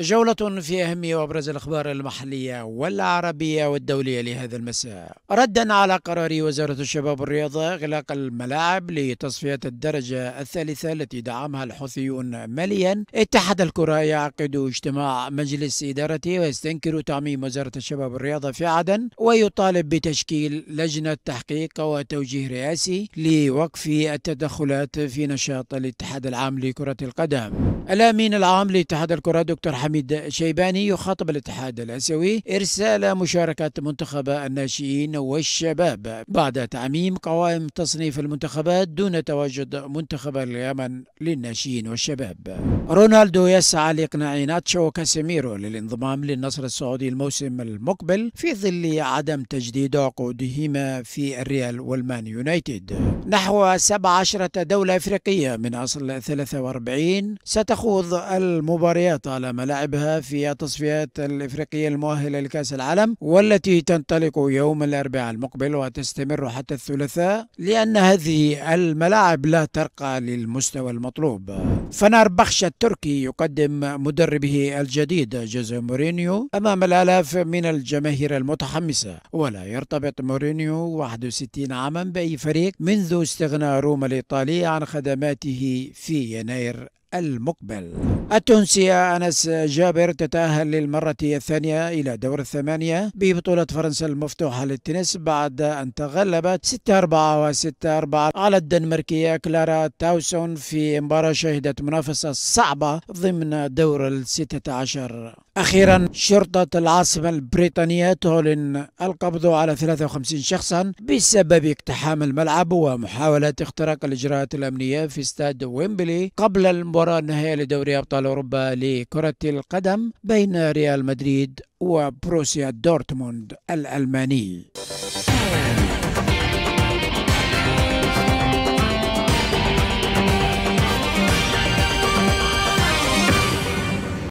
جولة في أهم وأبرز الأخبار المحلية والعربية والدولية لهذا المساء ردا على قرار وزارة الشباب والرياضة إغلاق الملاعب لتصفية الدرجة الثالثة التي دعمها الحوثيون ماليا اتحاد الكرة يعقد اجتماع مجلس إدارته ويستنكر تعميم وزارة الشباب والرياضة في عدن ويطالب بتشكيل لجنة تحقيق وتوجيه رئاسي لوقف التدخلات في نشاط الاتحاد العام لكرة القدم الأمين العام لاتحاد الكرة دكتور حميد شيباني يخاطب الاتحاد الآسيوي إرسال مشاركة منتخب الناشئين والشباب بعد تعميم قوائم تصنيف المنتخبات دون تواجد منتخب اليمن للناشئين والشباب رونالدو يسعى لإقناع ناتشو كاسيميرو للانضمام للنصر السعودي الموسم المقبل في ظل عدم تجديد عقودهما في الريال والمان يونايتد نحو 17 دولة إفريقية من أصل 43 ستخوض المباريات على ملاعب ملاعبها في التصفيات الإفريقية المؤهلة لكأس العالم والتي تنطلق يوم الأربعاء المقبل وتستمر حتى الثلاثاء لأن هذه الملاعب لا ترقى للمستوى المطلوب فنربخش التركي يقدم مدربه الجديد جوزيه مورينيو أمام الآلاف من الجماهير المتحمسة ولا يرتبط مورينيو 61 عاما بأي فريق منذ استغنى روما الإيطالي عن خدماته في يناير المقبل التونسية أنس جابر تتأهل للمرة الثانية إلى دور الثمانية ببطولة فرنسا المفتوحة للتنس بعد أن تغلبت 6-4 و 6-4 على الدنماركية كلارا تاوسون في مباراة شهدت منافسة صعبة ضمن دور ال 16 أخيرا شرطة العاصمة البريطانية تعلن القبض على 53 شخصا بسبب اقتحام الملعب ومحاولة اختراق الإجراءات الأمنية في استاد ويمبلي قبل المباراة النهائية لدوري أبطال أوروبا لكرة القدم بين ريال مدريد وبروسيا دورتموند الألماني